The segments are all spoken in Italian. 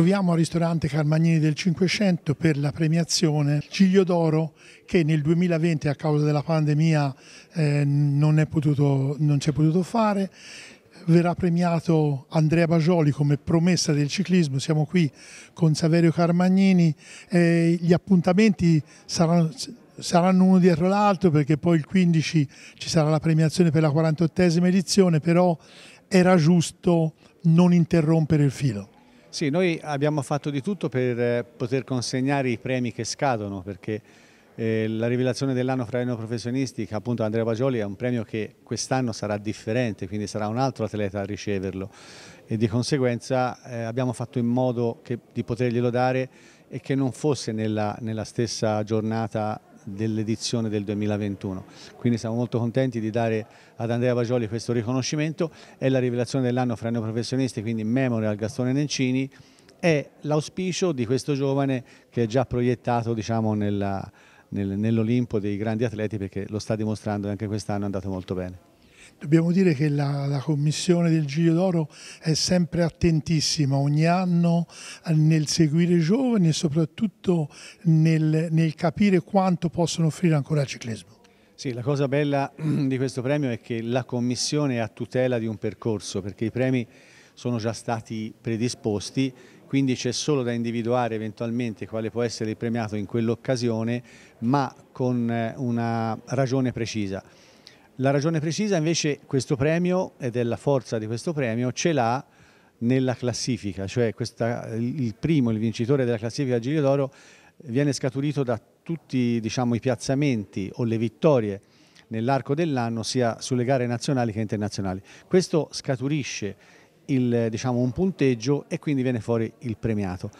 troviamo al ristorante Carmagnini del 500 per la premiazione Ciglio d'Oro che nel 2020 a causa della pandemia eh, non, potuto, non si è potuto fare verrà premiato Andrea Bagioli come promessa del ciclismo, siamo qui con Saverio Carmagnini, eh, gli appuntamenti saranno, saranno uno dietro l'altro perché poi il 15 ci sarà la premiazione per la 48esima edizione, però era giusto non interrompere il filo. Sì, noi abbiamo fatto di tutto per eh, poter consegnare i premi che scadono perché eh, la rivelazione dell'anno fra i neoprofessionisti, che appunto Andrea Bagioli è un premio che quest'anno sarà differente, quindi sarà un altro atleta a riceverlo e di conseguenza eh, abbiamo fatto in modo che, di poterglielo dare e che non fosse nella, nella stessa giornata dell'edizione del 2021. Quindi siamo molto contenti di dare ad Andrea Bagioli questo riconoscimento, è la rivelazione dell'anno fra i neoprofessionisti, quindi Memorial Gastone Nencini, è l'auspicio di questo giovane che è già proiettato diciamo, nell'Olimpo dei grandi atleti perché lo sta dimostrando e anche quest'anno è andato molto bene. Dobbiamo dire che la, la Commissione del Giglio d'Oro è sempre attentissima ogni anno eh, nel seguire i giovani e soprattutto nel, nel capire quanto possono offrire ancora al ciclismo. Sì, la cosa bella mm, di questo premio è che la Commissione è a tutela di un percorso perché i premi sono già stati predisposti quindi c'è solo da individuare eventualmente quale può essere il premiato in quell'occasione, ma con eh, una ragione precisa. La ragione precisa invece questo premio e della forza di questo premio ce l'ha nella classifica, cioè questa, il primo, il vincitore della classifica Giglio d'Oro viene scaturito da tutti diciamo, i piazzamenti o le vittorie nell'arco dell'anno sia sulle gare nazionali che internazionali. Questo scaturisce il, diciamo, un punteggio e quindi viene fuori il premiato.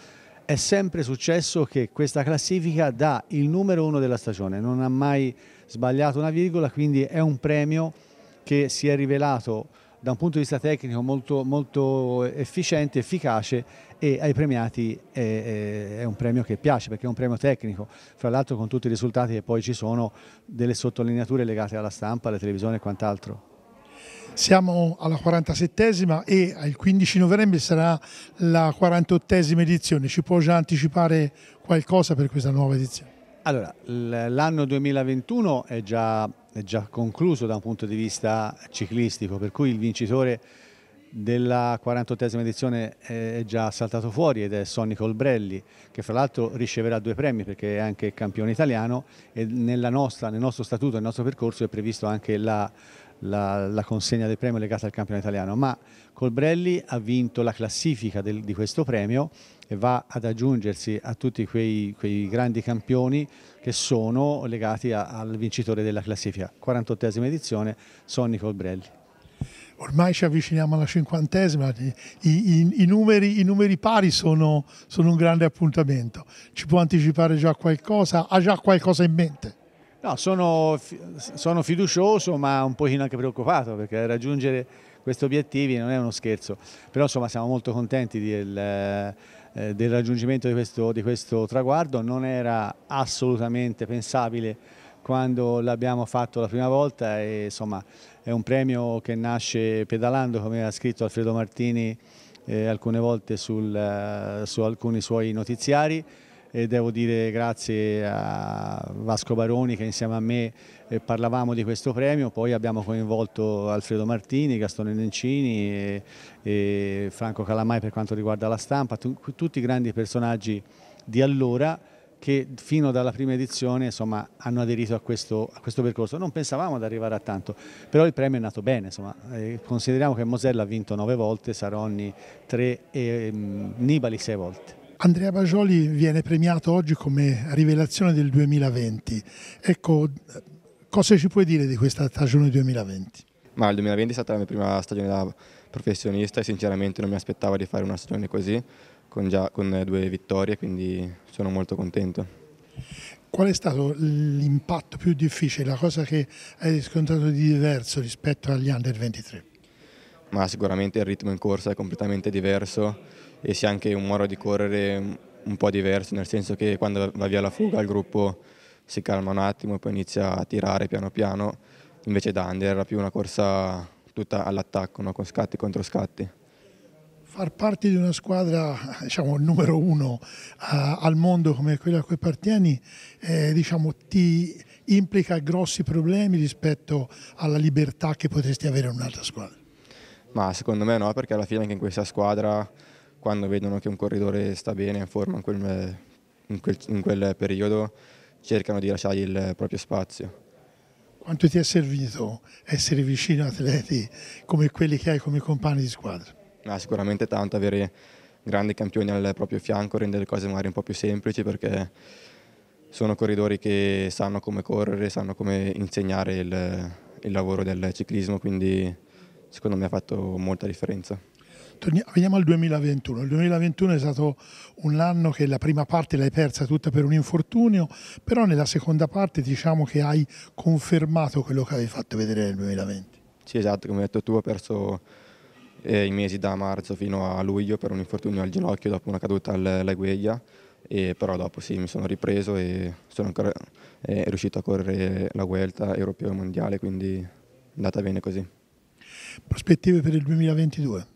È sempre successo che questa classifica dà il numero uno della stagione, non ha mai sbagliato una virgola, quindi è un premio che si è rivelato da un punto di vista tecnico molto, molto efficiente, efficace e ai premiati è, è, è, un premio che piace perché è un premio tecnico, fra l'altro con tutti i risultati che poi ci sono delle sottolineature legate alla stampa, alla televisione e quant'altro. Siamo alla 47esima e il 15 novembre sarà la 48esima edizione, ci può già anticipare qualcosa per questa nuova edizione? Allora, l'anno 2021 è già, è già, concluso da un punto di vista ciclistico, per cui il vincitore della 48esima edizione eh, è già saltato fuori ed è Sonny Colbrelli, che fra l'altro riceverà due premi perché è anche campione italiano e nostra, nel nostro statuto, nel nostro percorso è previsto anche la la, la, consegna del premio legata al campione italiano, ma Colbrelli ha vinto la classifica del, di questo premio e va ad aggiungersi a tutti quei, quei grandi campioni che sono legati a, al vincitore della classifica. 48esima edizione, Sonny Colbrelli ormai ci avviciniamo alla cinquantesima, i, i, i, numeri, i numeri, pari sono, sono un grande appuntamento. Ci può anticipare già qualcosa? Ha già qualcosa in mente? No, sono, sono, fiducioso ma un pochino anche preoccupato perché raggiungere questi obiettivi non è uno scherzo, però insomma siamo molto contenti del, eh, eh, del raggiungimento di questo, di questo, traguardo, non era assolutamente pensabile quando l'abbiamo fatto la prima volta e insomma è un premio che nasce pedalando come ha scritto Alfredo Martini eh, alcune volte sul, eh, su alcuni suoi notiziari e devo dire grazie a Vasco Baroni che insieme a me eh, parlavamo di questo premio, poi abbiamo coinvolto Alfredo Martini, Gastone Nencini e, e Franco Calamai per quanto riguarda la stampa, tutti grandi personaggi di allora che fino dalla prima edizione insomma, hanno aderito a questo, a questo, percorso. Non pensavamo ad arrivare a tanto, però il premio è nato bene. Insomma, eh, consideriamo che Mosella ha vinto nove volte, Saronni tre e ehm, Nibali sei volte. Andrea Bagioli viene premiato oggi come rivelazione del 2020. Ecco, cosa ci puoi dire di questa stagione 2020? Ma il 2020 è stata la mia prima stagione da professionista e sinceramente non mi aspettavo di fare una stagione così, con, già, con due vittorie, quindi sono molto contento. Qual è stato l'impatto più difficile, la cosa che hai riscontrato di diverso rispetto agli under 23? Ma sicuramente il ritmo in corsa è completamente diverso, e sia anche un modo di correre un po' diverso, nel senso che quando va via la fuga il gruppo si calma un attimo e poi inizia a tirare piano piano, invece da under era più una corsa tutta all'attacco, no? con scatti contro scatti far parte di una squadra diciamo, numero uno uh, al mondo come quella a cui appartieni eh, diciamo, ti implica grossi problemi rispetto alla libertà che potresti avere in un'altra squadra? Ma secondo me no, perché alla fine anche in questa squadra quando vedono che un corridore sta bene, in forma in quel, in quel, in quel periodo, cercano di lasciargli il proprio spazio. Quanto ti è servito essere vicino a atleti come quelli che hai come compagni di squadra? Ah, sicuramente tanto, avere grandi campioni al proprio fianco rende le cose magari un po' più semplici perché sono corridori che sanno come correre, sanno come insegnare il, il lavoro del ciclismo, quindi secondo me ha fatto molta differenza. Veniamo al 2021. Il 2021 è stato un anno che la prima parte l'hai persa tutta per un infortunio, però nella seconda parte diciamo che hai confermato quello che avevi fatto vedere nel 2020. Sì, esatto, come hai detto tu, ho perso eh, i mesi da marzo fino a luglio per un infortunio al ginocchio dopo una caduta alla gueglia, e però dopo sì, mi sono ripreso e sono ancora eh, riuscito a correre la Vuelta europeo e mondiale, quindi è andata bene così. Prospettive per il 2022?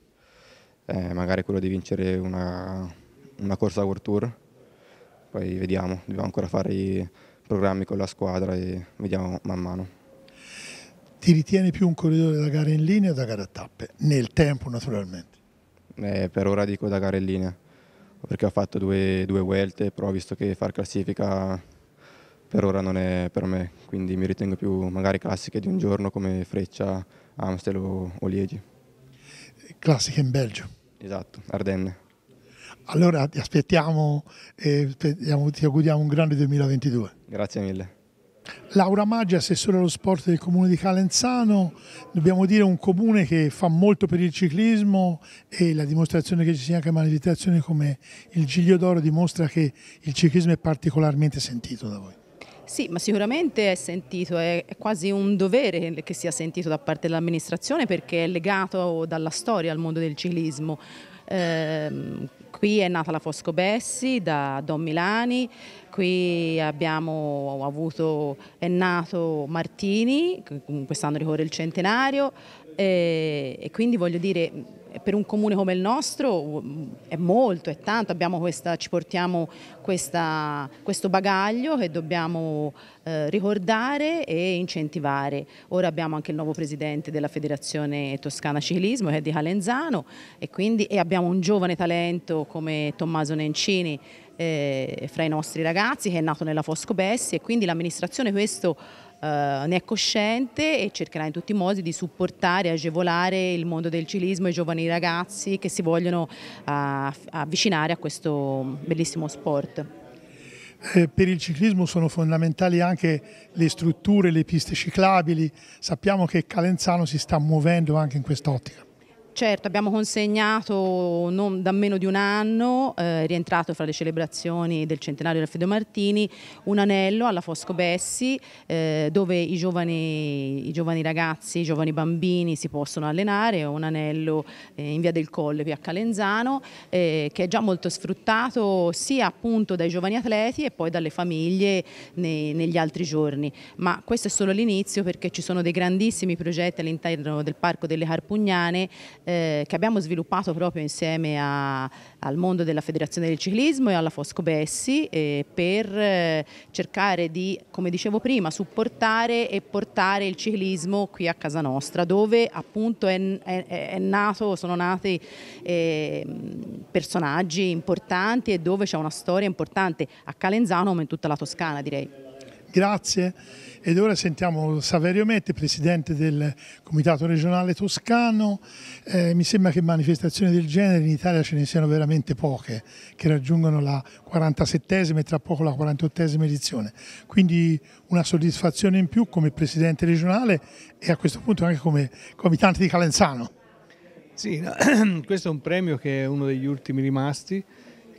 eh, magari quello di vincere una, una corsa World Tour, poi vediamo, dobbiamo ancora fare i programmi con la squadra e vediamo man mano. Ti ritieni più un corridore da gara in linea o da gara a tappe? Nel tempo naturalmente. Eh, per ora dico da gara in linea, perché ho fatto due, due welte, però visto che far classifica per ora non è per me, quindi mi ritengo più magari classiche di un giorno come Freccia, Amstel o, o Liegi classica in Belgio. Esatto, Ardenne. Allora ti aspettiamo e ti auguriamo un grande 2022. Grazie mille. Laura Maggi, assessore allo sport del comune di Calenzano, dobbiamo dire un comune che fa molto per il ciclismo e la dimostrazione che ci sia anche manifestazioni come il Giglio d'Oro dimostra che il ciclismo è particolarmente sentito da voi. Sì, ma sicuramente è sentito, è, quasi un dovere che sia sentito da parte dell'amministrazione perché è legato dalla storia al mondo del ciclismo. Eh, qui è nata la Fosco Bessi da Don Milani, qui abbiamo avuto, è nato Martini, quest'anno ricorre il centenario e, e quindi voglio dire per un comune come il nostro è molto, è tanto, questa, ci portiamo questa, questo bagaglio che dobbiamo eh, ricordare e incentivare. Ora abbiamo anche il nuovo presidente della Federazione Toscana Ciclismo che è di Calenzano e, quindi, e abbiamo un giovane talento come Tommaso Nencini eh, fra i nostri ragazzi che è nato nella Fosco Bessi e quindi l'amministrazione questo eh, ne è cosciente e cercherà in tutti i modi di supportare e agevolare il mondo del cilismo e i giovani ragazzi che si vogliono eh, a, avvicinare a questo bellissimo sport. Eh, per il ciclismo sono fondamentali anche le strutture, le piste ciclabili, sappiamo che Calenzano si sta muovendo anche in quest'ottica. Certo, abbiamo consegnato non, da meno di un anno, eh, rientrato fra le celebrazioni del centenario di Alfredo Martini, un anello alla Fosco Bessi eh, dove i giovani, i giovani, ragazzi, i giovani bambini si possono allenare, un anello eh, in via del Colle, qui a Calenzano, eh, che è già molto sfruttato sia appunto dai giovani atleti e poi dalle famiglie nei, negli altri giorni. Ma questo è solo l'inizio perché ci sono dei grandissimi progetti all'interno del Parco delle Carpugnane eh, che abbiamo sviluppato proprio insieme a, al mondo della Federazione del Ciclismo e alla Fosco Bessi eh, per eh, cercare di, come dicevo prima, supportare e portare il ciclismo qui a casa nostra, dove appunto è, è, è nato, sono nati eh, personaggi importanti e dove c'è una storia importante a Calenzano ma in tutta la Toscana direi. Grazie. Ed ora sentiamo Saverio Mette, presidente del Comitato regionale toscano. Eh, mi sembra che manifestazioni del genere in Italia ce ne siano veramente poche, che raggiungono la 47esima e tra poco la 48esima edizione. Quindi una soddisfazione in più come presidente regionale e a questo punto anche come comitante di Calenzano. Sì, questo è un premio che è uno degli ultimi rimasti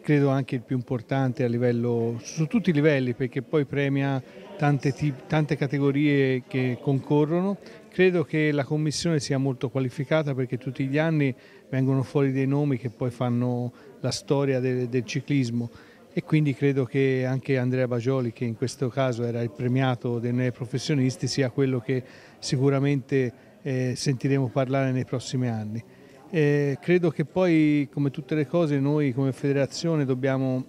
credo anche il più importante livello, su tutti i livelli perché poi premia tante, tante categorie che concorrono. Credo che la commissione sia molto qualificata perché tutti gli anni vengono fuori dei nomi che poi fanno la storia del, del ciclismo e quindi credo che anche Andrea Bagioli, che in questo caso era il premiato dei professionisti, sia quello che sicuramente eh, sentiremo parlare nei prossimi anni. Eh, credo che poi, come tutte le cose, noi come federazione dobbiamo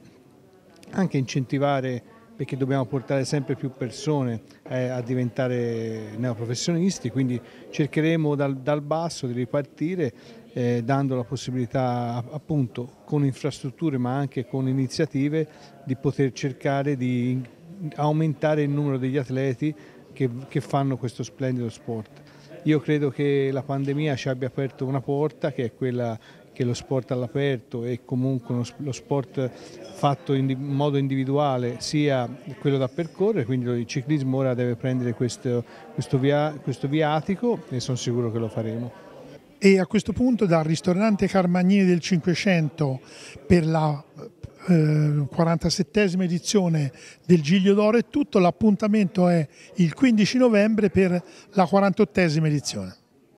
anche incentivare perché dobbiamo portare sempre più persone eh, a diventare neoprofessionisti, quindi cercheremo dal, dal basso di ripartire eh, dando la possibilità appunto con infrastrutture ma anche con iniziative di poter cercare di aumentare il numero degli atleti che, che fanno questo splendido sport. Io credo che la pandemia ci abbia aperto una porta che è quella che lo sport all'aperto e comunque lo sport fatto in modo individuale sia quello da percorrere, quindi il ciclismo ora deve prendere questo, questo, via, questo viatico e sono sicuro che lo faremo. E a questo punto dal ristorante Carmagnini del Cinquecento per la 47esima eh, edizione del Giglio d'Oro e tutto, l'appuntamento è il 15 novembre per la 48esima edizione.